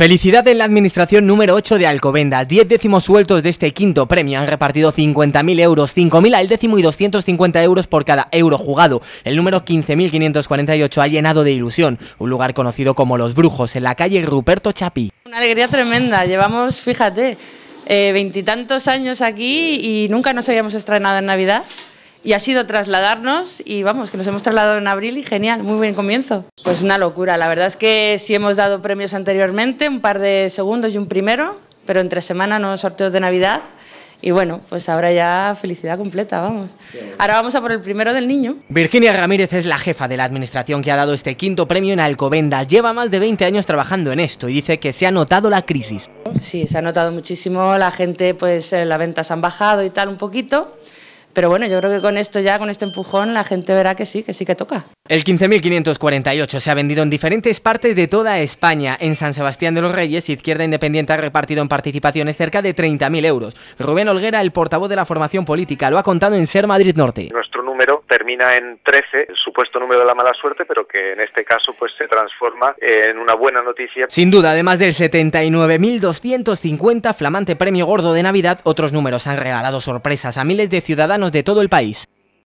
Felicidad en la administración número 8 de Alcobenda. Diez décimos sueltos de este quinto premio han repartido 50.000 euros, 5.000 al décimo y 250 euros por cada euro jugado. El número 15.548 ha llenado de ilusión un lugar conocido como Los Brujos, en la calle Ruperto Chapi. Una alegría tremenda. Llevamos, fíjate, eh, veintitantos años aquí y nunca nos habíamos estrenado en Navidad y ha sido trasladarnos y vamos, que nos hemos trasladado en abril y genial, muy buen comienzo. Pues una locura, la verdad es que sí hemos dado premios anteriormente, un par de segundos y un primero, pero entre semana no sorteos de Navidad y bueno, pues ahora ya felicidad completa, vamos. Ahora vamos a por el primero del niño. Virginia Ramírez es la jefa de la administración que ha dado este quinto premio en Alcobenda. Lleva más de 20 años trabajando en esto y dice que se ha notado la crisis. Sí, se ha notado muchísimo, la gente pues eh, las ventas han bajado y tal un poquito. Pero bueno, yo creo que con esto ya, con este empujón, la gente verá que sí, que sí que toca. El 15.548 se ha vendido en diferentes partes de toda España. En San Sebastián de los Reyes, Izquierda Independiente ha repartido en participaciones cerca de 30.000 euros. Rubén Olguera, el portavoz de la formación política, lo ha contado en Ser Madrid Norte termina en 13, el supuesto número de la mala suerte, pero que en este caso pues se transforma en una buena noticia. Sin duda, además del 79.250 flamante premio gordo de Navidad, otros números han regalado sorpresas a miles de ciudadanos de todo el país.